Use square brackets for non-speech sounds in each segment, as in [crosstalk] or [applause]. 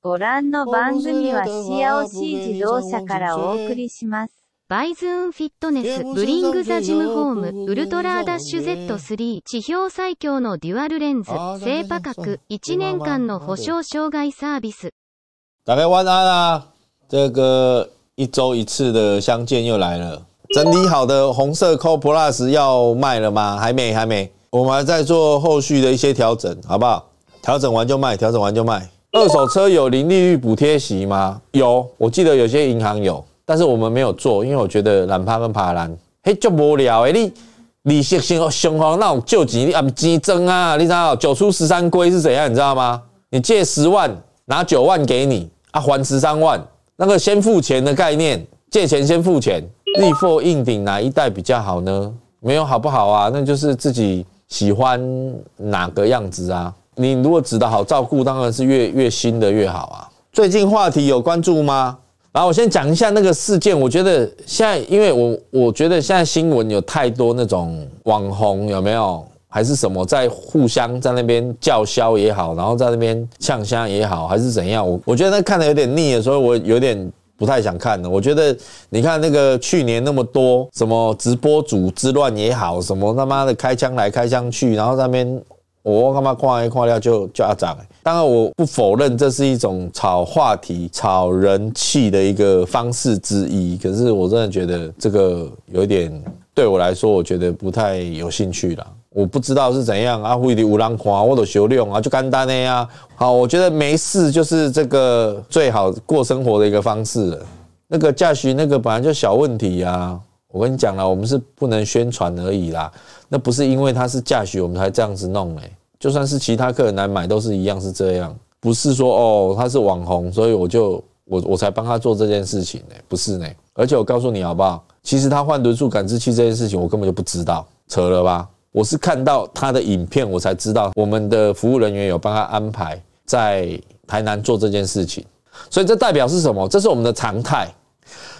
ご覧の番組はシアオシー自動車からお送りします。バイズーンフィットネス、ブリングザジムホーム、ウルトラーダッシュ Z3、地表最強のデュアルレンズ、低価格、1年間の保証障害サービス。大家晚安啦！这个一周一次的相见又来了。整理好的红色 Co Plus 要卖了吗？还没，还没。我们还在做后续的一些调整，好不好？调整完就卖，调整完就卖。二手车有零利率补贴息吗？有，我记得有些银行有，但是我们没有做，因为我觉得揽拍跟爬兰，嘿就无聊诶，你息，先先先放那种旧钱，啊激增啊，你知道九出十三归是怎样，你知道吗？你借十万，拿九万给你，啊还十三万，那个先付钱的概念，借钱先付钱。利4硬顶哪一代比较好呢？没有好不好啊？那就是自己喜欢哪个样子啊。你如果指的好照顾，当然是越越新的越好啊。最近话题有关注吗？然后我先讲一下那个事件。我觉得现在，因为我我觉得现在新闻有太多那种网红有没有，还是什么在互相在那边叫嚣也好，然后在那边呛声也好，还是怎样？我我觉得那看的有点腻了，所以我有点不太想看了。我觉得你看那个去年那么多什么直播组之乱也好，什么他妈的开枪来开枪去，然后那边。我干嘛夸一夸去就就阿长？当然我不否认这是一种炒话题、炒人气的一个方式之一，可是我真的觉得这个有点对我来说，我觉得不太有兴趣了。我不知道是怎样，阿胡的无人狂，我都学用啊，就干单的呀。好，我觉得没事，就是这个最好过生活的一个方式了。那个驾训那个本来就小问题呀。我跟你讲了，我们是不能宣传而已啦，那不是因为他是驾许，我们才这样子弄哎。就算是其他客人来买，都是一样是这样，不是说哦他是网红，所以我就我我才帮他做这件事情哎，不是呢。而且我告诉你好不好，其实他换轮速感知器这件事情，我根本就不知道，扯了吧？我是看到他的影片，我才知道我们的服务人员有帮他安排在台南做这件事情，所以这代表是什么？这是我们的常态。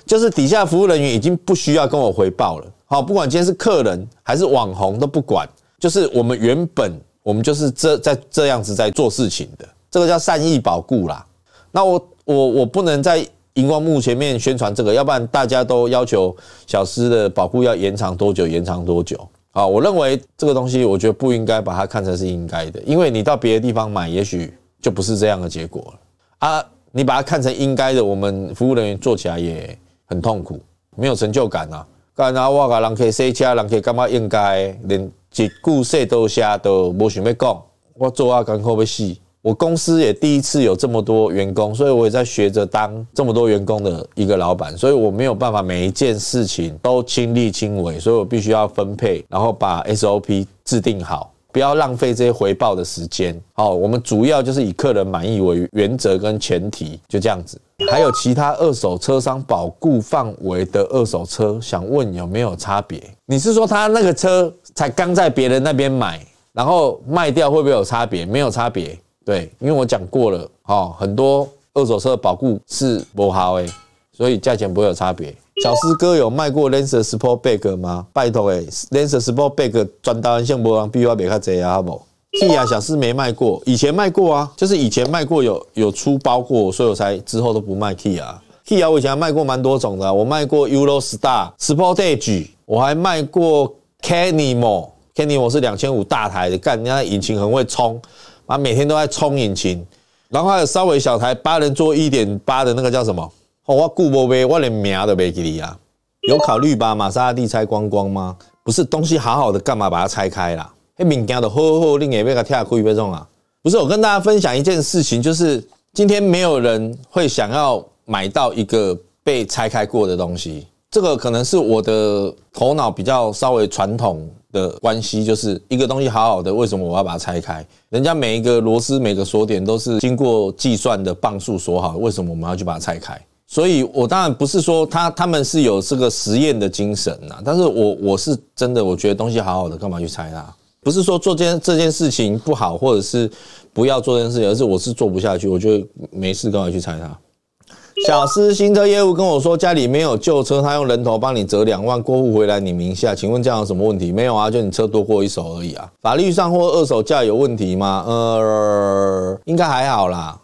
就是底下服务人员已经不需要跟我回报了，好，不管今天是客人还是网红都不管，就是我们原本我们就是这在这样子在做事情的，这个叫善意保护啦。那我我我不能在荧光幕前面宣传这个，要不然大家都要求小司的保护要延长多久，延长多久啊？我认为这个东西我觉得不应该把它看成是应该的，因为你到别的地方买，也许就不是这样的结果了啊。你把它看成应该的，我们服务人员做起来也很痛苦，没有成就感啊！干啥我讲人可以车，人可感觉应该连一句谁都虾都不想要讲，我做啊干可要死。我公司也第一次有这么多员工，所以我也在学着当这么多员工的一个老板，所以我没有办法每一件事情都亲力亲为，所以我必须要分配，然后把 SOP 制定好。不要浪费这些回报的时间哦。我们主要就是以客人满意为原则跟前提，就这样子。还有其他二手车商保固范围的二手车，想问有没有差别？你是说他那个车才刚在别人那边买，然后卖掉会不会有差别？没有差别，对，因为我讲过了哦，很多二手车的保固是不好诶，所以价钱不会有差别。小师哥有卖过 Lancer Sport Bag 吗？拜托诶，Lancer Sport Bag 转达完向魔王，必比要买卡贼啊，好不 k e 啊，小师没卖过，以前卖过啊，就是以前卖过有有出包过，所以我才之后都不卖 Key 啊。Key 啊，我以前卖过蛮多种的，我卖过 Euro Star Sportage，我还卖过 Canyon，Canyon 我是两千五大台的，干，人家引擎很会冲，啊，每天都在冲引擎，然后还有稍微小台八人座一点八的那个叫什么？哦，我顾不呗，我连名都没给你啊。有考虑把玛莎拉蒂拆光光吗？不是东西好好的，干嘛把它拆开啦？那物件好好另外一个跳下被啊。不是，我跟大家分享一件事情，就是今天没有人会想要买到一个被拆开过的东西。这个可能是我的头脑比较稍微传统的关系，就是一个东西好好的，为什么我要把它拆开？人家每一个螺丝、每个锁点都是经过计算的磅数锁好，为什么我们要去把它拆开？所以，我当然不是说他他们是有这个实验的精神呐，但是我我是真的，我觉得东西好好的，干嘛去拆它？不是说做件这件事情不好，或者是不要做这件事情，而是我是做不下去，我觉得没事，干嘛去拆它？小师新车业务跟我说，家里没有旧车，他用人头帮你折两万过户回来你名下，请问这样有什么问题？没有啊，就你车多过一手而已啊，法律上或二手价有问题吗？呃，应该还好啦。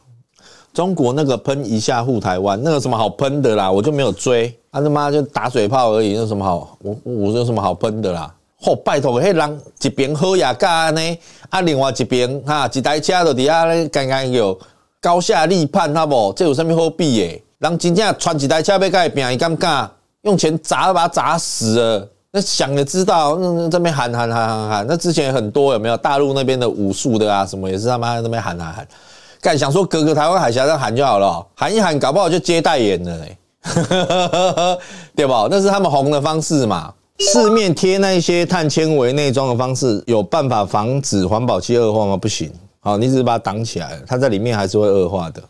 中国那个喷一下护台湾，那个什么好喷的啦，我就没有追，啊他妈就打水泡而已，有什么好，我我有什么好喷的啦？哦，拜托，迄人一边喝也干呢，啊，另外一边哈，一台车就底下咧干干有高下立判，哈不？这有什么好比耶？人真正穿一台车要盖平，你干不敢用钱砸都把他砸死了，那想也知道，那那边喊喊喊喊喊，那之前很多有没有大陆那边的武术的啊？什么也是他妈那边喊啊喊。敢想说隔个台湾海峡在喊就好了，喊一喊，搞不好就接代言了嘞，[laughs] 对吧？那是他们红的方式嘛。四面贴那一些碳纤维内装的方式，有办法防止环保漆恶化吗？不行，好，你只是把它挡起来，它在里面还是会恶化的。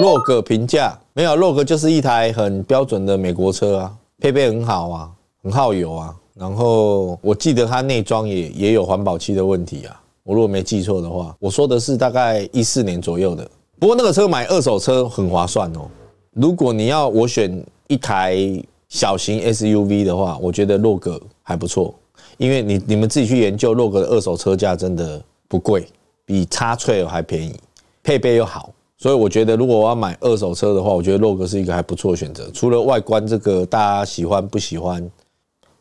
洛格评价没有，洛格就是一台很标准的美国车啊，配备很好啊，很耗油啊。然后我记得它内装也也有环保漆的问题啊。我如果没记错的话，我说的是大概一四年左右的。不过那个车买二手车很划算哦。如果你要我选一台小型 SUV 的话，我觉得洛格还不错。因为你你们自己去研究，洛格的二手车价真的不贵，比叉 l 还便宜，配备又好。所以我觉得如果我要买二手车的话，我觉得洛格是一个还不错的选择。除了外观这个大家喜欢不喜欢？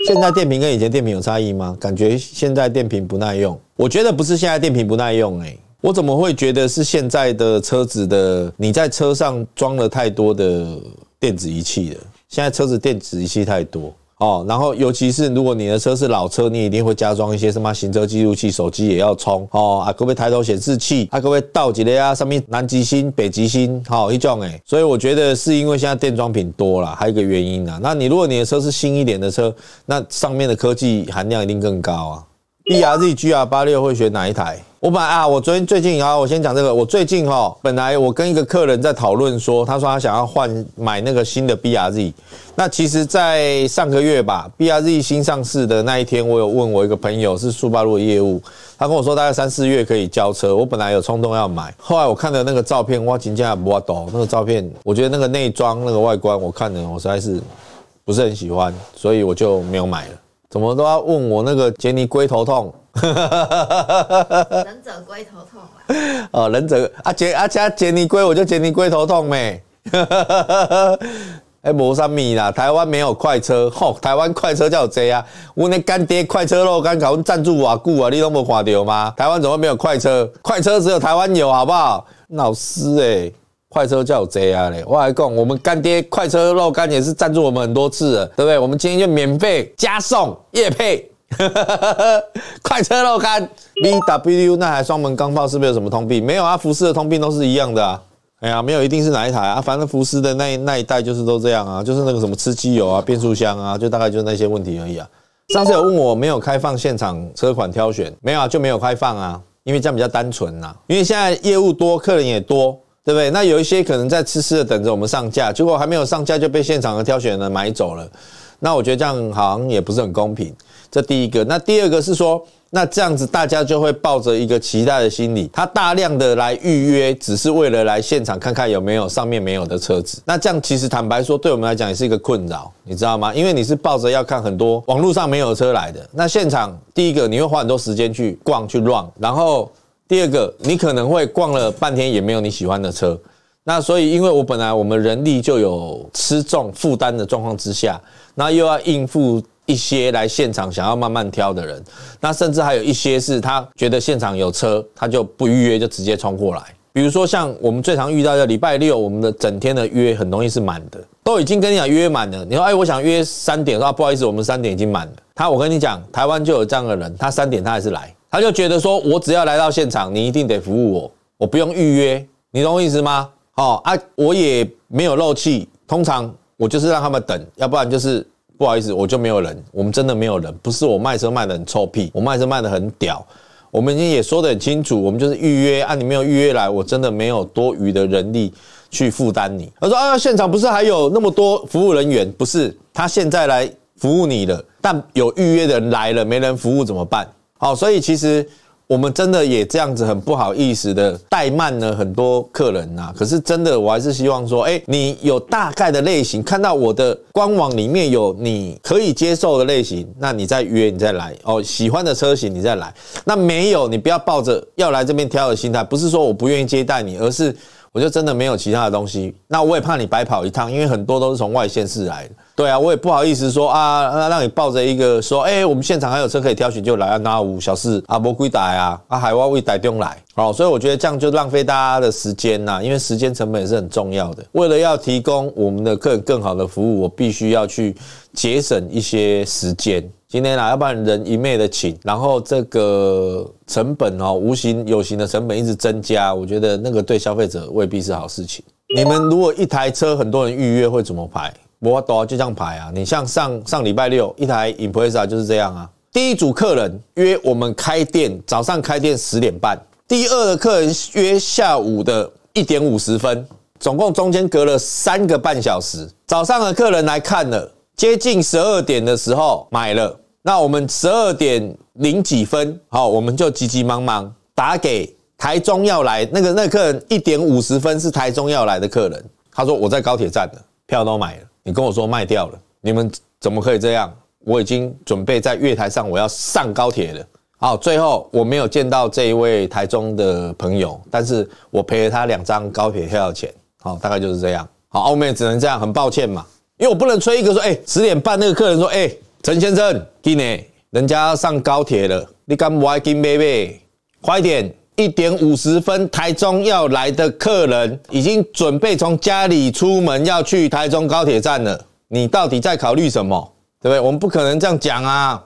现在电瓶跟以前电瓶有差异吗？感觉现在电瓶不耐用。我觉得不是现在电瓶不耐用哎，我怎么会觉得是现在的车子的你在车上装了太多的电子仪器了？现在车子电子仪器太多哦，然后尤其是如果你的车是老车，你一定会加装一些什么行车记录器，手机也要充哦啊，可不可以抬头显示器啊？可不可以倒几列啊？上面南极星、北极星，好一种哎，所以我觉得是因为现在电装品多了，还有一个原因呢。那你如果你的车是新一点的车，那上面的科技含量一定更高啊。B R Z G R 八六会选哪一台？我买啊！我昨天最近啊，我先讲这个。我最近哈，本来我跟一个客人在讨论，说他说他想要换买那个新的 B R Z。那其实，在上个月吧，B R Z 新上市的那一天，我有问我一个朋友是速八路的业务，他跟我说大概三四月可以交车。我本来有冲动要买，后来我看了那个照片，哇，金价啊，哇，都那个照片，我觉得那个内装那个外观，我看了，我实在是不是很喜欢，所以我就没有买了。怎么都要问我那个杰尼龟头痛？忍者龟头痛啦！[laughs] 哦，忍者啊杰啊加杰尼龟，我就杰尼龟头痛呗。[laughs] 哎，无啥米啦，台湾没有快车，吼，台湾快车叫谁啊？我那干爹快车肉干搞赞助瓦固啊，你都没看到吗？台湾怎么没有快车？快车只有台湾有，好不好？老师哎。快车叫这样嘞，我还讲我们干爹快车肉干也是赞助我们很多次啊，对不对？我们今天就免费加送叶配，[laughs] 快车肉干 B W 那台双门钢炮是不是有什么通病，没有啊，福斯的通病都是一样的啊。哎呀，没有一定是哪一台啊，反正福斯的那那一代就是都这样啊，就是那个什么吃机油啊、变速箱啊，就大概就那些问题而已啊。上次有问我没有开放现场车款挑选，没有啊，就没有开放啊，因为这样比较单纯呐，因为现在业务多，客人也多。对不对？那有一些可能在痴痴的等着我们上架，结果还没有上架就被现场的挑选人买走了。那我觉得这样好像也不是很公平，这第一个。那第二个是说，那这样子大家就会抱着一个期待的心理，他大量的来预约，只是为了来现场看看有没有上面没有的车子。那这样其实坦白说，对我们来讲也是一个困扰，你知道吗？因为你是抱着要看很多网络上没有车来的，那现场第一个你会花很多时间去逛去乱，然后。第二个，你可能会逛了半天也没有你喜欢的车，那所以因为我本来我们人力就有吃重负担的状况之下，那又要应付一些来现场想要慢慢挑的人，那甚至还有一些是他觉得现场有车，他就不预约就直接冲过来。比如说像我们最常遇到的礼拜六，我们的整天的约很容易是满的，都已经跟你讲约满了。你说哎，我想约三点啊，不好意思，我们三点已经满了。他我跟你讲，台湾就有这样的人，他三点他还是来。他就觉得说，我只要来到现场，你一定得服务我，我不用预约，你懂我意思吗？哦啊，我也没有漏气，通常我就是让他们等，要不然就是不好意思，我就没有人，我们真的没有人，不是我卖车卖的很臭屁，我卖车卖的很屌，我们已经也说的很清楚，我们就是预约，啊，你没有预约来，我真的没有多余的人力去负担你。他说啊，现场不是还有那么多服务人员？不是，他现在来服务你了，但有预约的人来了，没人服务怎么办？好，所以其实我们真的也这样子很不好意思的怠慢了很多客人呐。可是真的，我还是希望说，哎，你有大概的类型，看到我的官网里面有你可以接受的类型，那你再约，你再来哦。喜欢的车型你再来，那没有你不要抱着要来这边挑的心态。不是说我不愿意接待你，而是我就真的没有其他的东西。那我也怕你白跑一趟，因为很多都是从外县市来的。对啊，我也不好意思说啊，那让你抱着一个说，哎，我们现场还有车可以挑选，就来啊，拿五小时，啊，伯归打啊，啊海外未带东来，好，所以我觉得这样就浪费大家的时间呐，因为时间成本也是很重要的。为了要提供我们的客更好的服务，我必须要去节省一些时间。今天啦，要不然人一昧的请，然后这个成本哦，无形有形的成本一直增加，我觉得那个对消费者未必是好事情。你们如果一台车很多人预约会怎么排？我多就这样排啊！你像上上礼拜六一台 Impreza 就是这样啊。第一组客人约我们开店，早上开店十点半。第二的客人约下午的一点五十分，总共中间隔了三个半小时。早上的客人来看了，接近十二点的时候买了。那我们十二点零几分，好，我们就急急忙忙打给台中要来那个那个客人一点五十分是台中要来的客人，他说我在高铁站的票都买了。你跟我说卖掉了，你们怎么可以这样？我已经准备在月台上，我要上高铁了。好，最后我没有见到这一位台中的朋友，但是我赔了他两张高铁票钱。好，大概就是这样。好，我们也只能这样，很抱歉嘛，因为我不能催一个说，哎，十点半那个客人说，哎，陈先生，今来，人家上高铁了，你敢不爱金妹妹，快点。一点五十分，台中要来的客人已经准备从家里出门要去台中高铁站了。你到底在考虑什么？对不对？我们不可能这样讲啊！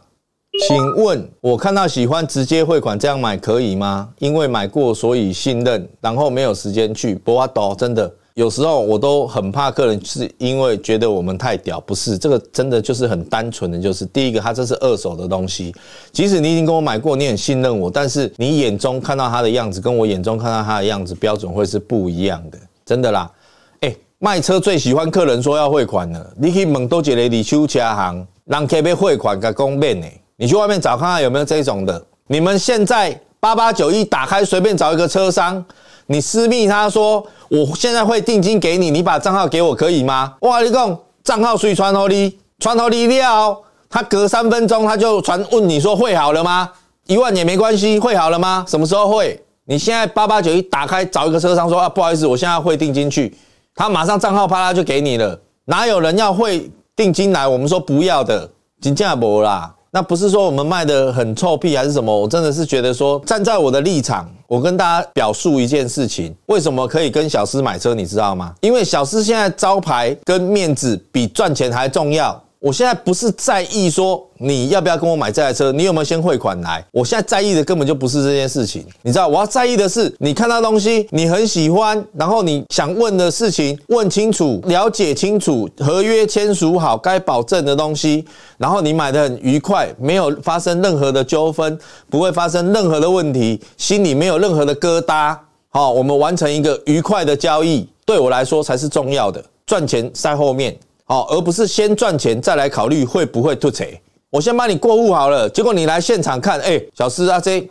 请问，我看到喜欢直接汇款这样买可以吗？因为买过，所以信任，然后没有时间去，不阿斗，真的。有时候我都很怕客人，是因为觉得我们太屌，不是这个真的就是很单纯的，就是第一个，他这是二手的东西，即使你已经跟我买过，你很信任我，但是你眼中看到他的样子，跟我眼中看到他的样子标准会是不一样的，真的啦。哎，卖车最喜欢客人说要汇款了，你去问多杰雷里修车行，让 K 被汇款给公面呢，你去外面找看看有没有这种的。你们现在八八九一打开，随便找一个车商。你私密他说，我现在汇定金给你，你把账号给我可以吗？哇，你讲账号属于穿透力，穿透力料，他隔三分钟他就传问你说汇好了吗？一万也没关系，汇好了吗？什么时候汇？你现在八八九一打开找一个车商说啊，不好意思，我现在汇定金去，他马上账号啪啦就给你了。哪有人要汇定金来？我们说不要的，金价不啦。那不是说我们卖的很臭屁还是什么？我真的是觉得说，站在我的立场，我跟大家表述一件事情：为什么可以跟小司买车？你知道吗？因为小司现在招牌跟面子比赚钱还重要。我现在不是在意说你要不要跟我买这台车，你有没有先汇款来？我现在在意的根本就不是这件事情，你知道？我要在意的是，你看到东西你很喜欢，然后你想问的事情问清楚、了解清楚，合约签署好该保证的东西，然后你买的很愉快，没有发生任何的纠纷，不会发生任何的问题，心里没有任何的疙瘩。好，我们完成一个愉快的交易，对我来说才是重要的，赚钱在后面。好，而不是先赚钱再来考虑会不会吐钱。我先帮你过户好了，结果你来现场看，哎，小施阿 Z，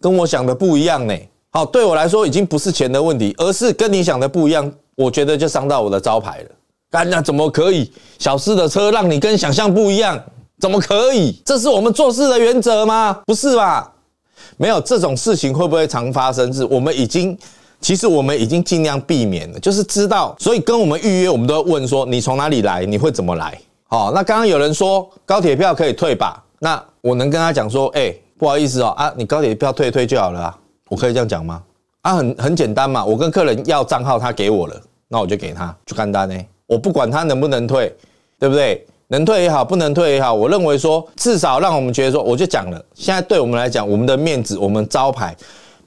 跟我想的不一样呢。好，对我来说已经不是钱的问题，而是跟你想的不一样。我觉得就伤到我的招牌了。干，那怎么可以？小施的车让你跟想象不一样，怎么可以？这是我们做事的原则吗？不是吧？没有这种事情会不会常发生？是我们已经。其实我们已经尽量避免了，就是知道，所以跟我们预约，我们都要问说你从哪里来，你会怎么来？哦，那刚刚有人说高铁票可以退吧？那我能跟他讲说，哎，不好意思哦，啊，你高铁票退一退就好了，我可以这样讲吗？啊，很很简单嘛，我跟客人要账号，他给我了，那我就给他就干单呢，我不管他能不能退，对不对？能退也好，不能退也好，我认为说至少让我们觉得说，我就讲了，现在对我们来讲，我们的面子，我们招牌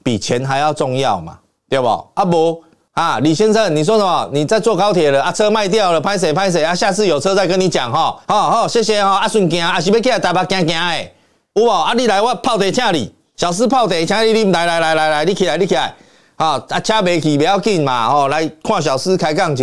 比钱还要重要嘛。对不？阿伯啊，李先生，你说什么？你在坐高铁了？啊，车卖掉了，拍谁拍谁啊？下次有车再跟你讲哈。好好，谢谢哈。阿顺行啊，是要起来台北行行的，有无？啊，你来我泡茶请你，小司泡茶请你，来来来来来，你起来你起来。好，啊车未去不要紧嘛，哦，来看小司开讲一下，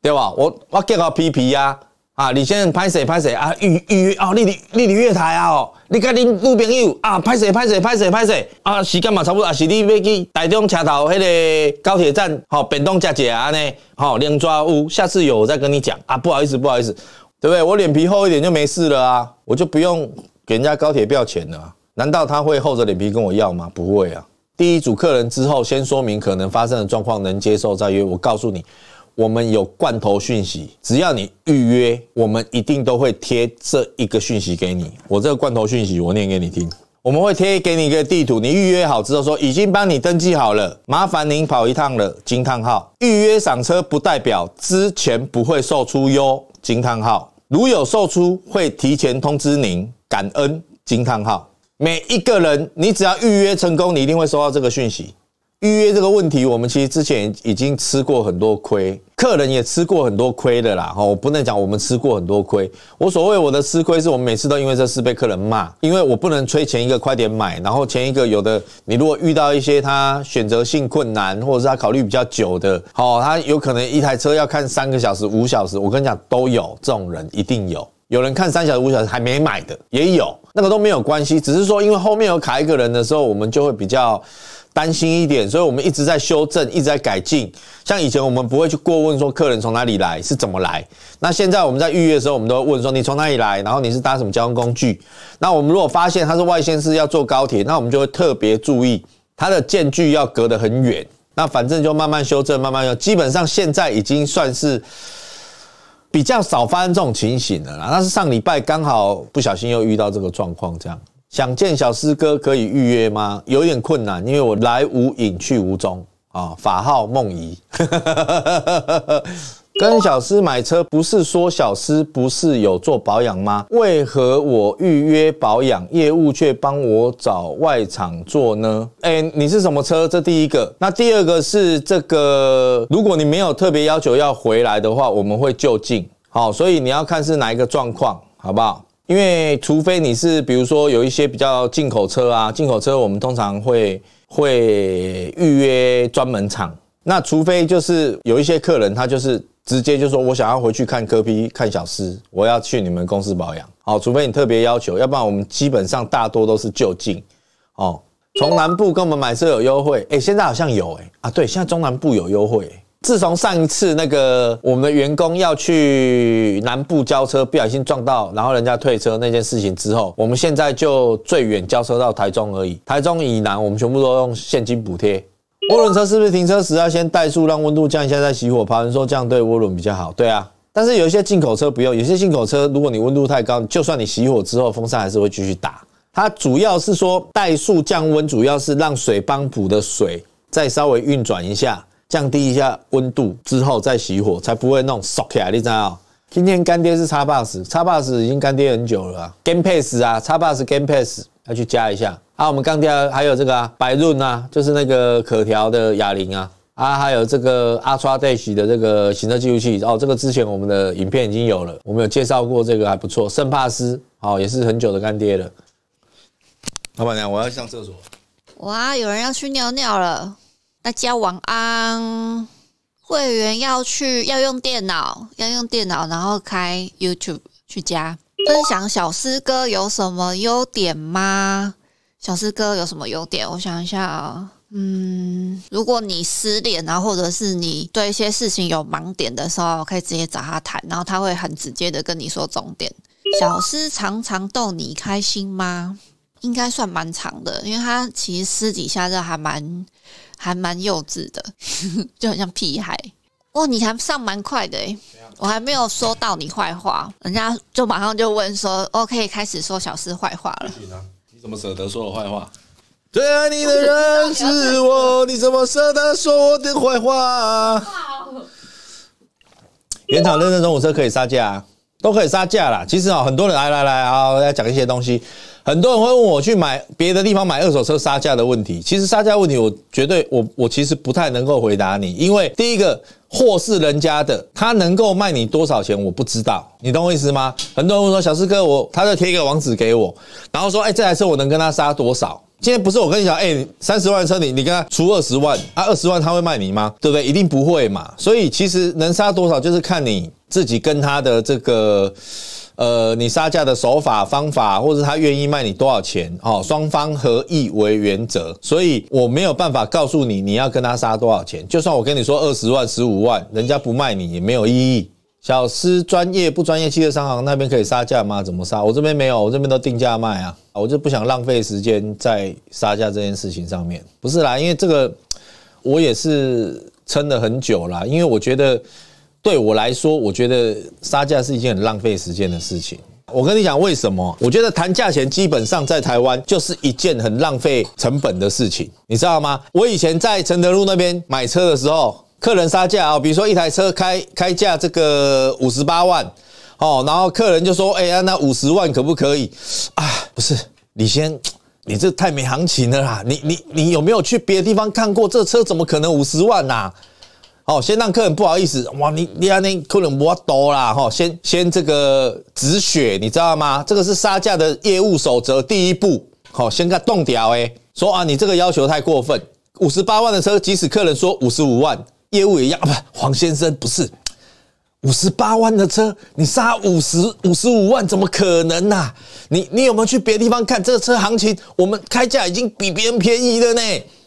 对不？我我叫互皮皮啊。啊，李先生，拍谁拍谁啊？预约啊，丽丽丽丽月台啊，哦，你跟恁女朋友啊，拍谁拍谁拍谁拍谁啊？时间嘛差不多啊，是你要去台中车头迄个高铁站，吼、好，屏东吃吃呢，吼，两抓乌，下次有我再跟你讲啊，不好意思不好意思，对不对？我脸皮厚一点就没事了啊，我就不用给人家高铁票钱了。难道他会厚着脸皮跟我要吗？不会啊。第一组客人之后，先说明可能发生的状况，能接受再约。我告诉你。我们有罐头讯息，只要你预约，我们一定都会贴这一个讯息给你。我这个罐头讯息，我念给你听。我们会贴给你一个地图，你预约好之后说已经帮你登记好了，麻烦您跑一趟了。惊叹号预约赏车不代表之前不会售出哟。惊叹号如有售出会提前通知您，感恩。惊叹号每一个人，你只要预约成功，你一定会收到这个讯息。预约这个问题，我们其实之前已经吃过很多亏，客人也吃过很多亏的啦。哦，我不能讲我们吃过很多亏。我所谓我的吃亏，是我们每次都因为这事被客人骂，因为我不能催前一个快点买。然后前一个有的，你如果遇到一些他选择性困难，或者是他考虑比较久的，哦，他有可能一台车要看三个小时、五小时。我跟你讲，都有这种人，一定有。有人看三小时、五小时还没买的也有，那个都没有关系，只是说因为后面有卡一个人的时候，我们就会比较。担心一点，所以我们一直在修正，一直在改进。像以前我们不会去过问说客人从哪里来，是怎么来。那现在我们在预约的时候，我们都会问说你从哪里来，然后你是搭什么交通工具。那我们如果发现他是外线是要坐高铁，那我们就会特别注意他的间距要隔得很远。那反正就慢慢修正，慢慢要。基本上现在已经算是比较少发生这种情形了啦。那是上礼拜刚好不小心又遇到这个状况，这样。想见小师哥可以预约吗？有点困难，因为我来无影去无踪啊。法号梦怡，[laughs] 跟小师买车不是说小师不是有做保养吗？为何我预约保养业务却帮我找外厂做呢？哎，你是什么车？这第一个，那第二个是这个。如果你没有特别要求要回来的话，我们会就近好。所以你要看是哪一个状况，好不好？因为除非你是比如说有一些比较进口车啊，进口车我们通常会会预约专门厂。那除非就是有一些客人他就是直接就说我想要回去看科 P 看小狮，我要去你们公司保养。好，除非你特别要求，要不然我们基本上大多都是就近。哦，从南部跟我们买车有优惠？哎，现在好像有哎啊，对，现在中南部有优惠。自从上一次那个我们的员工要去南部交车，不小心撞到，然后人家退车那件事情之后，我们现在就最远交车到台中而已。台中以南，我们全部都用现金补贴。涡轮车是不是停车时要先怠速让温度降一下再熄火？旁人说这样对涡轮比较好。对啊，但是有一些进口车不用，有些进口车如果你温度太高，就算你熄火之后风扇还是会继续打。它主要是说怠速降温，主要是让水帮补的水再稍微运转一下。降低一下温度之后再熄火，才不会弄烧起来。你知道今天干爹是叉巴 x 叉巴斯已经干爹很久了啊。Gamepass 啊，叉巴斯 Gamepass 要去加一下。好，我们干爹还有这个白润啊，就是那个可调的哑铃啊，啊，还有这个 Atrades 的这个行车记录器哦，这个之前我们的影片已经有了，我们有介绍过这个还不错。圣帕斯，好，也是很久的干爹了。老板娘，我要上厕所。哇，有人要去尿尿了。大家晚安。会员要去要用电脑，要用电脑，然后开 YouTube 去加分享。小诗哥有什么优点吗？小诗哥有什么优点？我想一下啊，嗯，如果你失恋，然后或者是你对一些事情有盲点的时候，可以直接找他谈，然后他会很直接的跟你说重点。小诗常常逗你开心吗？应该算蛮长的，因为他其实私底下这还蛮。还蛮幼稚的，就很像屁孩。哇，你还上蛮快的哎，我还没有说到你坏话，人家就马上就问说，OK，开始说小诗坏话了。你呢？你怎么舍得说我坏话？最爱你的人是我，你怎么舍得说我的坏话？原厂认证中我车可以杀价。啊。都可以杀价啦。其实啊，很多人来来来啊，要讲一些东西。很多人会问我去买别的地方买二手车杀价的问题。其实杀价问题，我绝对我我其实不太能够回答你，因为第一个货是人家的，他能够卖你多少钱我不知道，你懂我意思吗？很多人说小四哥，我他就贴一个网址给我，然后说，哎，这台车我能跟他杀多少？今天不是我跟你讲，哎，三十万的车，你你跟他出二十万，啊，二十万他会卖你吗？对不对？一定不会嘛。所以其实能杀多少，就是看你。自己跟他的这个，呃，你杀价的手法方法，或者他愿意卖你多少钱哦，双方合意为原则，所以我没有办法告诉你你要跟他杀多少钱。就算我跟你说二十万、十五万，人家不卖你也没有意义。小师专业不专业？汽车商行那边可以杀价吗？怎么杀？我这边没有，我这边都定价卖啊。我就不想浪费时间在杀价这件事情上面。不是啦，因为这个我也是撑了很久啦，因为我觉得。对我来说，我觉得杀价是一件很浪费时间的事情。我跟你讲，为什么？我觉得谈价钱基本上在台湾就是一件很浪费成本的事情，你知道吗？我以前在承德路那边买车的时候，客人杀价啊，比如说一台车开开价这个五十八万，哦，然后客人就说：“哎呀，那五十万可不可以？”啊，不是，你先，你这太没行情了啦！你你你有没有去别的地方看过这车？怎么可能五十万呢？好，先让客人不好意思，哇，你你那客人哇多啦哈，先先这个止血，你知道吗？这个是杀价的业务守则第一步。好，先跟冻掉诶，说啊，你这个要求太过分，五十八万的车，即使客人说五十五万，业务一样啊，不黄先生，不是五十八万的车，你杀五十五十五万，怎么可能呐？你你有没有去别的地方看这个车行情？我们开价已经比别人便宜了呢。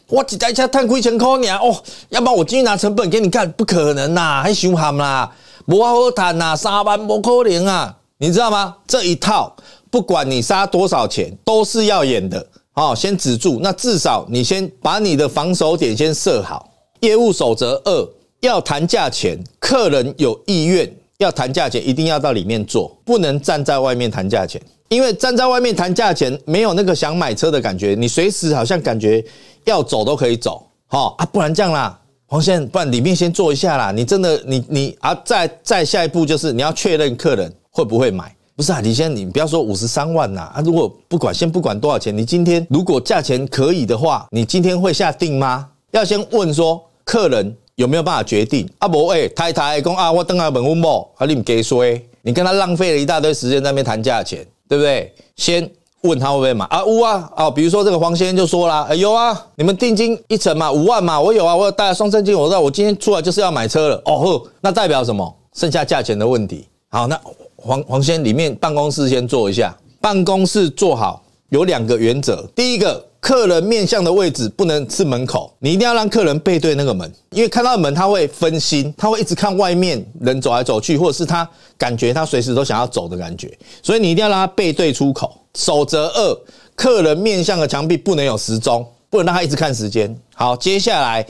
我一台车谈亏成可怜哦，要不然我进去拿成本给你看，不可能呐，还伤喊啦，不好谈呐，三万不可能啊，你知道吗？这一套不管你杀多少钱，都是要演的哦，先止住，那至少你先把你的防守点先设好。业务守则二，要谈价钱，客人有意愿要谈价钱，一定要到里面做，不能站在外面谈价钱，因为站在外面谈价钱，没有那个想买车的感觉，你随时好像感觉。要走都可以走，好啊，不然这样啦，黄先生，不然里面先坐一下啦。你真的，你你啊，再再下一步就是你要确认客人会不会买，不是啊，李先生，你不要说五十三万呐，啊，如果不管先不管多少钱，你今天如果价钱可以的话，你今天会下定吗？要先问说客人有没有办法决定。阿不，哎，太太公啊，我等下本温某，啊你唔给说你跟他浪费了一大堆时间在那边谈价钱，对不对？先。问他会不会买啊？屋啊，哦，比如说这个黄先生就说啦，有啊，你们定金一层嘛，五万嘛，我有啊，我有带双证金，我知道我今天出来就是要买车了。哦呵，那代表什么？剩下价钱的问题。好，那黄黄先生里面办公室先做一下，办公室做好有两个原则，第一个。客人面向的位置不能是门口，你一定要让客人背对那个门，因为看到门他会分心，他会一直看外面人走来走去，或者是他感觉他随时都想要走的感觉，所以你一定要让他背对出口。守则二，客人面向的墙壁不能有时钟，不能让他一直看时间。好，接下来。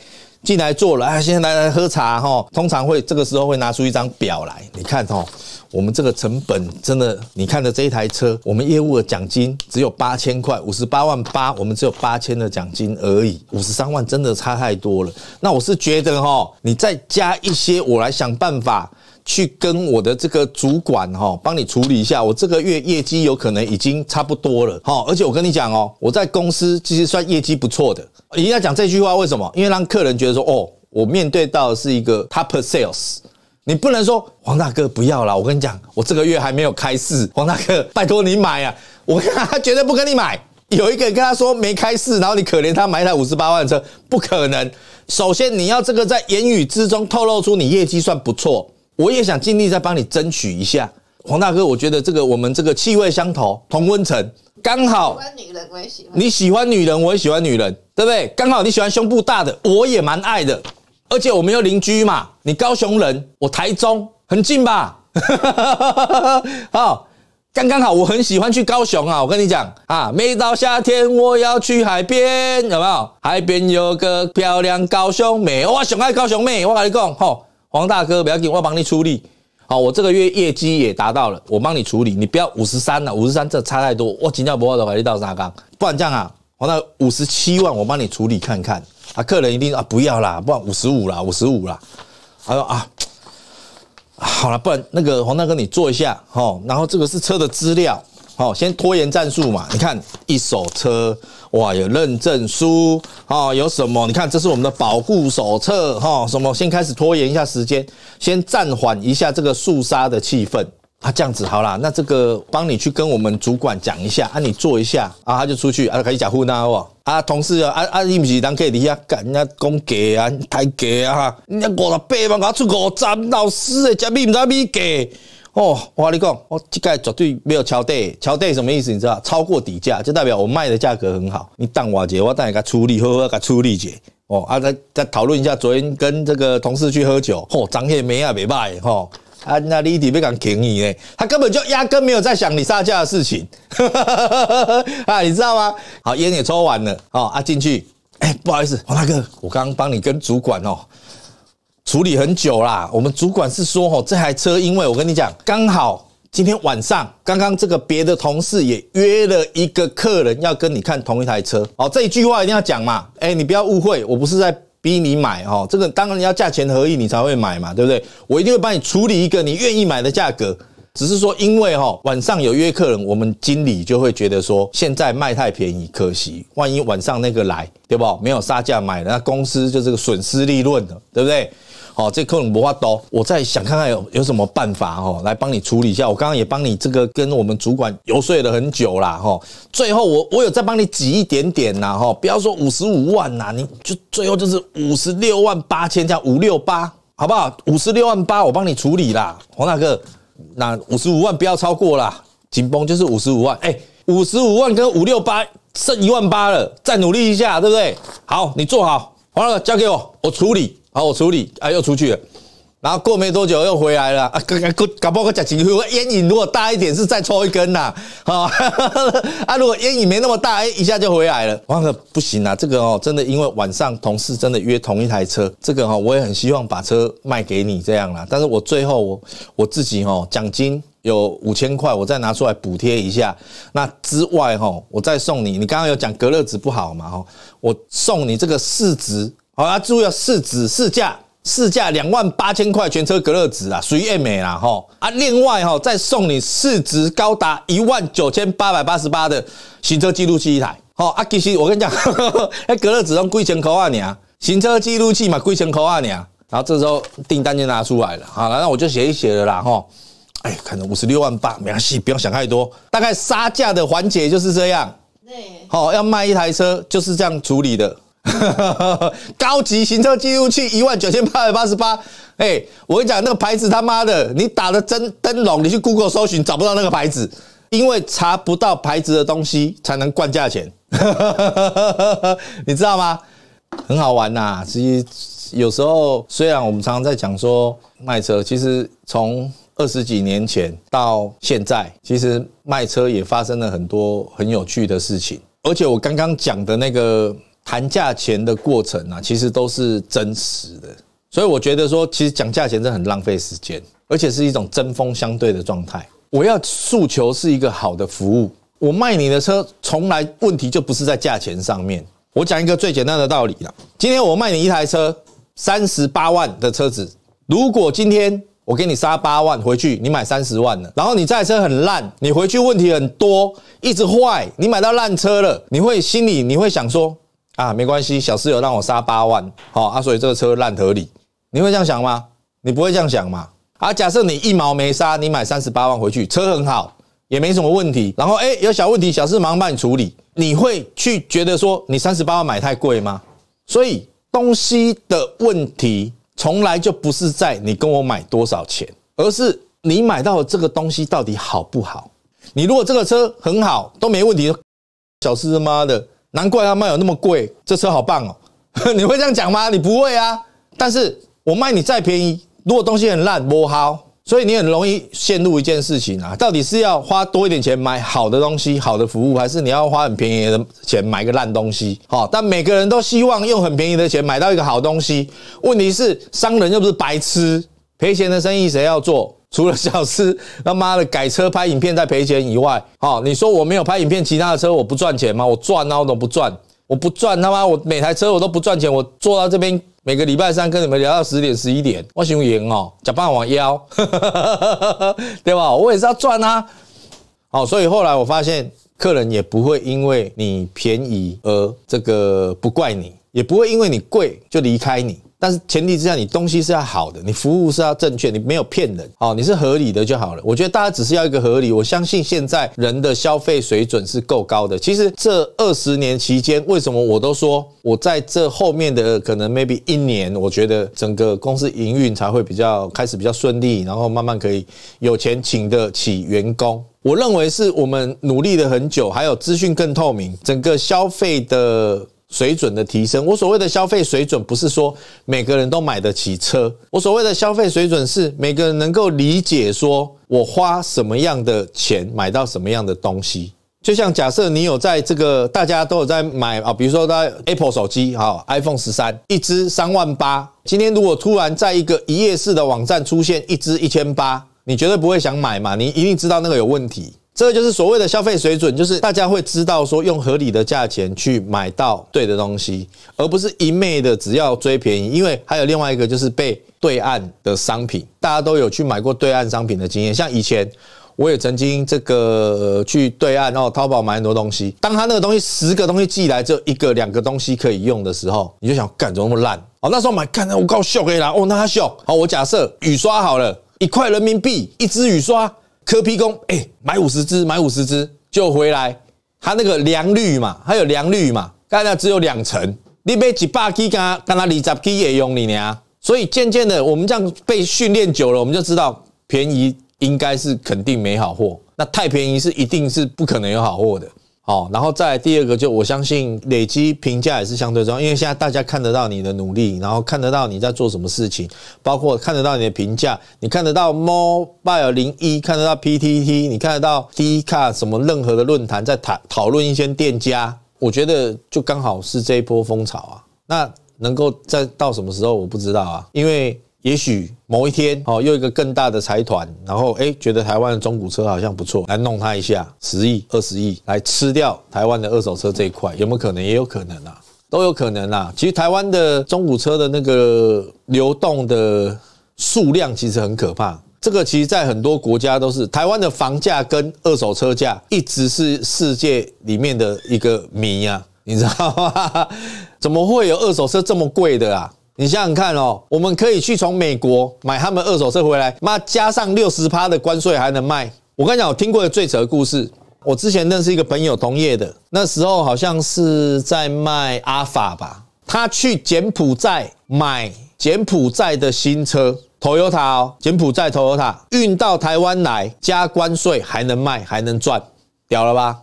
进来坐了啊，现在来来喝茶哈。通常会这个时候会拿出一张表来，你看哈，我们这个成本真的，你看的这一台车，我们业务的奖金只有八千块，五十八万八，我们只有八千的奖金而已，五十三万真的差太多了。那我是觉得哈，你再加一些，我来想办法。去跟我的这个主管哈，帮你处理一下。我这个月业绩有可能已经差不多了，好，而且我跟你讲哦，我在公司其实算业绩不错的。一定要讲这句话为什么？因为让客人觉得说，哦，我面对到是一个 top sales，你不能说黄大哥不要了。我跟你讲，我这个月还没有开市，黄大哥，拜托你买啊！我跟他绝对不跟你买。有一个人跟他说没开市，然后你可怜他买一台五十八万的车，不可能。首先你要这个在言语之中透露出你业绩算不错。我也想尽力再帮你争取一下，黄大哥，我觉得这个我们这个气味相投，同温层刚好。喜欢女人，我也喜欢。你喜欢女人，我也喜欢女人，对不对？刚好你喜欢胸部大的，我也蛮爱的。而且我们又邻居嘛，你高雄人，我台中，很近吧？[laughs] 好，刚刚好，我很喜欢去高雄啊！我跟你讲啊，每到夏天我要去海边，有没有？海边有个漂亮高雄妹，哇，上爱高雄妹，我跟你讲，好。黄大哥，不要紧，我帮你处理。好，我这个月业绩也达到了，我帮你处理。你不要五十三了，五十三这差太多，我紧尿不好的，你到沙缸。不然这样啊，黄大五十七万，我帮你处理看看。啊，客人一定啊，不要啦，不然五十五啦，五十五啦。他说啊，好了，不然那个黄大哥你坐一下哦。然后这个是车的资料。好，先拖延战术嘛！你看，一手车，哇，有认证书，啊，有什么？你看，这是我们的保护手册，哈，什么？先开始拖延一下时间，先暂缓一下这个肃杀的气氛啊！这样子好啦，那这个帮你去跟我们主管讲一下，啊，你做一下，啊，他就出去，啊，可以假糊那，哦，啊，同事啊，啊，啊，你不是人可以底下干，人家供给啊，太给啊，人家五十八万，我出五十老师诶，这咪毋知咪给？哦，我跟你讲，我这个绝对没有敲低，敲低什么意思？你知道，超过底价就代表我卖的价格很好。你等我姐，我等下给他处理，好好给他处理姐。哦，啊，再再讨论一下，昨天跟这个同事去喝酒，嚯，长得没也美败，嚯，啊，那李弟别敢便宜呢？他根本就压根没有在想你杀价的事情，[laughs] 啊，你知道吗？好，烟也抽完了，哦，啊，进去，哎，不好意思，王大哥，我刚刚帮你跟主管哦。处理很久啦，我们主管是说吼，这台车因为我跟你讲，刚好今天晚上刚刚这个别的同事也约了一个客人要跟你看同一台车哦，这一句话一定要讲嘛，哎，你不要误会，我不是在逼你买哦，这个当然要价钱合意你才会买嘛，对不对？我一定会帮你处理一个你愿意买的价格，只是说因为吼晚上有约客人，我们经理就会觉得说现在卖太便宜，可惜，万一晚上那个来，对不？没有杀价买了，公司就这个损失利润了，对不对？好，这科隆不化刀，我再想看看有有什么办法哦，来帮你处理一下。我刚刚也帮你这个跟我们主管游说了很久啦，哈，最后我我有再帮你挤一点点啦，哈，不要说五十五万呐，你就最后就是五十六万八千，加五六八好不好？五十六万八我帮你处理啦，黄大哥，那五十五万不要超过啦，紧绷就是五十五万。哎，五十五万跟五六八剩一万八了，再努力一下，对不对？好，你坐好，黄大哥交给我，我处理。好，我处理啊，又出去了，然后过没多久又回来了啊，刚刚搞，不括奖金，如果烟瘾如果大一点是再抽一根呐，哈 [laughs] [laughs] 啊，如果烟瘾没那么大，哎，一下就回来了。我说不行啊，这个哦，真的因为晚上同事真的约同一台车，这个哦，我也很希望把车卖给你这样啦，但是我最后我我自己哦，奖金有五千块，我再拿出来补贴一下，那之外哈，我再送你，你刚刚有讲隔热纸不好嘛哈，我送你这个市值。好啦，注意啊，市值、市价，市价两万八千块，全车隔热纸啊，属于 M 类啦，哈啊，另外哈，再送你市值高达一万九千八百八十八的行车记录器一台。好啊，其实我跟你讲，哎，[laughs] 隔热纸让贵千块啊你啊，行车记录器嘛贵千块啊你啊，然后这时候订单就拿出来了，好，了，那我就写一写了啦，哈，哎，可能五十六万八，没关系，不要想太多，大概杀价的环节就是这样。对，好，要卖一台车就是这样处理的。[laughs] 高级行车记录器一万九千八百八十八，哎，我跟你讲，那个牌子他妈的，你打了灯灯笼，你去 Google 搜寻找不到那个牌子，因为查不到牌子的东西才能灌价钱，[laughs] 你知道吗？很好玩呐。其实有时候虽然我们常常在讲说卖车，其实从二十几年前到现在，其实卖车也发生了很多很有趣的事情，而且我刚刚讲的那个。谈价钱的过程呢，其实都是真实的，所以我觉得说，其实讲价钱是很浪费时间，而且是一种针锋相对的状态。我要诉求是一个好的服务。我卖你的车，从来问题就不是在价钱上面。我讲一个最简单的道理啦，今天我卖你一台车，三十八万的车子，如果今天我给你杀八万回去，你买三十万了，然后你这台车很烂，你回去问题很多，一直坏，你买到烂车了，你会心里你会想说。啊，没关系，小四友让我杀八万，好啊，所以这个车烂合理，你会这样想吗？你不会这样想嘛？啊，假设你一毛没杀，你买三十八万回去，车很好，也没什么问题，然后哎有小问题，小四马上帮你处理，你会去觉得说你三十八万买太贵吗？所以东西的问题从来就不是在你跟我买多少钱，而是你买到这个东西到底好不好？你如果这个车很好都没问题，小四他妈的。难怪他卖有那么贵，这车好棒哦！[laughs] 你会这样讲吗？你不会啊。但是我卖你再便宜，如果东西很烂，我好，所以你很容易陷入一件事情啊。到底是要花多一点钱买好的东西、好的服务，还是你要花很便宜的钱买个烂东西？好，但每个人都希望用很便宜的钱买到一个好东西。问题是，商人又不是白痴，赔钱的生意谁要做？除了小事，他妈的改车拍影片再赔钱以外，好，你说我没有拍影片，其他的车我不赚钱吗？我赚啊，我怎么不赚？我不赚他妈，我每台车我都不赚钱，我坐到这边每个礼拜三跟你们聊到十点十一点，我胸也哦，假扮晚腰，对吧？我也是要赚啊，好，所以后来我发现，客人也不会因为你便宜而这个不怪你，也不会因为你贵就离开你。但是前提之下，你东西是要好的，你服务是要正确，你没有骗人哦，你是合理的就好了。我觉得大家只是要一个合理。我相信现在人的消费水准是够高的。其实这二十年期间，为什么我都说我在这后面的可能 maybe 一年，我觉得整个公司营运才会比较开始比较顺利，然后慢慢可以有钱请得起员工。我认为是我们努力了很久，还有资讯更透明，整个消费的。水准的提升，我所谓的消费水准不是说每个人都买得起车，我所谓的消费水准是每个人能够理解说我花什么样的钱买到什么样的东西。就像假设你有在这个大家都有在买啊，比如说在 Apple 手机啊，iPhone 十三一支三万八，今天如果突然在一个一页式的网站出现一支一千八，你绝对不会想买嘛，你一定知道那个有问题。这个就是所谓的消费水准，就是大家会知道说用合理的价钱去买到对的东西，而不是一昧的只要追便宜。因为还有另外一个就是被对岸的商品，大家都有去买过对岸商品的经验。像以前我也曾经这个去对岸，然后淘宝买很多东西，当他那个东西十个东西寄来，只有一个、两个东西可以用的时候，你就想干怎么那么烂哦，那时候买干那我搞笑以啦，哦那他笑。好，我假设雨刷好了，一块人民币一支雨刷。柯皮工，哎，买五十只，买五十只就回来。他那个良率嘛，他有良率嘛，刚才只有两成。你买几百鸡干，干他二十鸡也用你呢。所以渐渐的，我们这样被训练久了，我们就知道便宜应该是肯定没好货。那太便宜是一定是不可能有好货的。好，然后再第二个，就我相信累积评价也是相对重要，因为现在大家看得到你的努力，然后看得到你在做什么事情，包括看得到你的评价，你看得到 m o b i l e 零一，看得到 PTT，你看得到 D 卡什么任何的论坛在谈讨论一些店家，我觉得就刚好是这一波风潮啊，那能够在到什么时候我不知道啊，因为。也许某一天哦，又一个更大的财团，然后哎，觉得台湾的中古车好像不错，来弄它一下，十亿、二十亿，来吃掉台湾的二手车这一块，有没有可能？也有可能啊，都有可能啊。其实台湾的中古车的那个流动的数量其实很可怕，这个其实，在很多国家都是台湾的房价跟二手车价一直是世界里面的一个谜啊，你知道吗？[laughs] 怎么会有二手车这么贵的啊？你想想看哦，我们可以去从美国买他们二手车回来，妈加上六十趴的关税还能卖。我跟你讲，我听过的最扯的故事，我之前认识一个朋友同业的，那时候好像是在卖阿法吧，他去柬埔寨买柬埔寨的新车，Toyota 哦，柬埔寨 Toyota 运到台湾来，加关税还能卖，还能赚，屌了吧？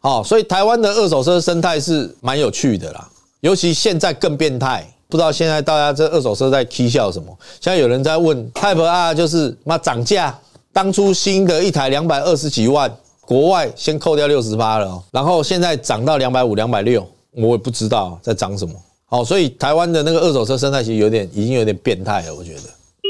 好，所以台湾的二手车生态是蛮有趣的啦，尤其现在更变态。不知道现在大家这二手车在讥笑什么？现在有人在问 Type R，就是妈涨价。当初新的一台两百二十几万，国外先扣掉六十八了，然后现在涨到两百五、两百六，我也不知道在涨什么。好，所以台湾的那个二手车生态其实有点，已经有点变态了。我觉得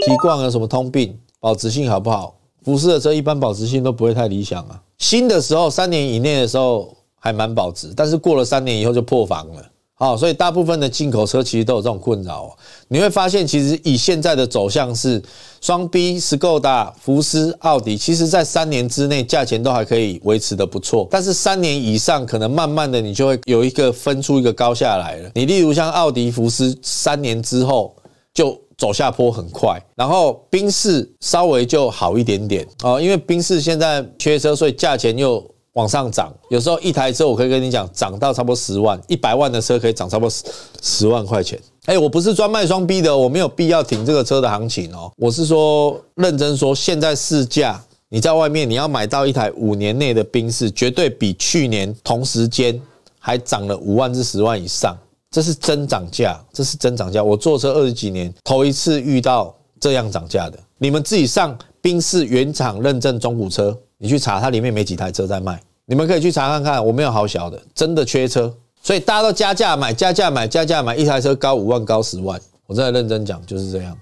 提惯有什么通病？保值性好不好？服斯的车一般保值性都不会太理想啊。新的时候三年以内的时候还蛮保值，但是过了三年以后就破防了。哦，所以大部分的进口车其实都有这种困扰。你会发现，其实以现在的走向是，双 B、斯柯达、福斯、奥迪，其实在三年之内价钱都还可以维持的不错。但是三年以上，可能慢慢的你就会有一个分出一个高下来了。你例如像奥迪、福斯，三年之后就走下坡很快。然后宾士稍微就好一点点哦，因为宾士现在缺车，所以价钱又。往上涨，有时候一台车，我可以跟你讲，涨到差不多十万、一百万的车可以涨差不多十十万块钱。哎，我不是专卖双 B 的，我没有必要顶这个车的行情哦。我是说，认真说，现在市价，你在外面你要买到一台五年内的宾士，绝对比去年同时间还涨了五万至十万以上，这是真涨价，这是真涨价。我坐车二十几年，头一次遇到这样涨价的。你们自己上宾士原厂认证中古车。你去查，它里面没几台车在卖。你们可以去查看看，我没有好小的，真的缺车，所以大家都加价买，加价买，加价买，一台车高五万，高十万。我在认真讲，就是这样。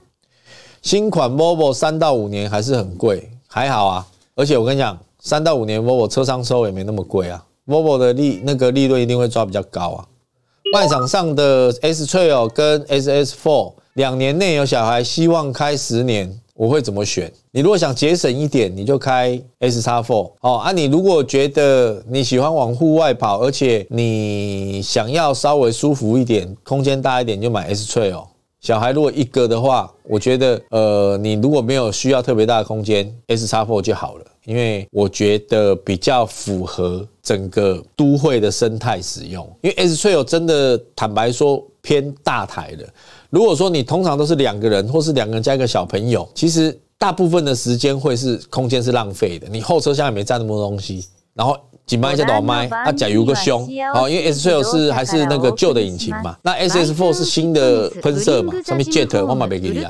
新款 Mobile 三到五年还是很贵，还好啊。而且我跟你讲，三到五年 Mobile 车商收也没那么贵啊。Mobile 的利那个利润一定会抓比较高啊。卖场上的 s Trail 跟 s s Four 两年内有小孩希望开十年。我会怎么选？你如果想节省一点，你就开 S X Four 哦啊！你如果觉得你喜欢往户外跑，而且你想要稍微舒服一点，空间大一点，就买 S Trio。小孩如果一个的话，我觉得呃，你如果没有需要特别大的空间，S X Four 就好了，因为我觉得比较符合整个都会的生态使用。因为 S Trio 真的坦白说偏大台的。如果说你通常都是两个人，或是两个人加一个小朋友，其实大部分的时间会是空间是浪费的。你后车厢也没占那么多东西，然后紧巴一下老麦，啊，假如个胸，好，因为 s 3 0是还是那个旧的引擎嘛，那 S S4 是新的喷射，上面 Jet 我把杯给你，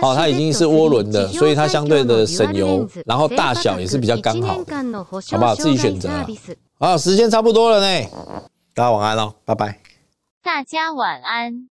好，它已经是涡轮的，所以它相对的省油，然后大小也是比较刚好，好不好？自己选择。好，时间差不多了呢，大家晚安喽，拜拜。大家晚安。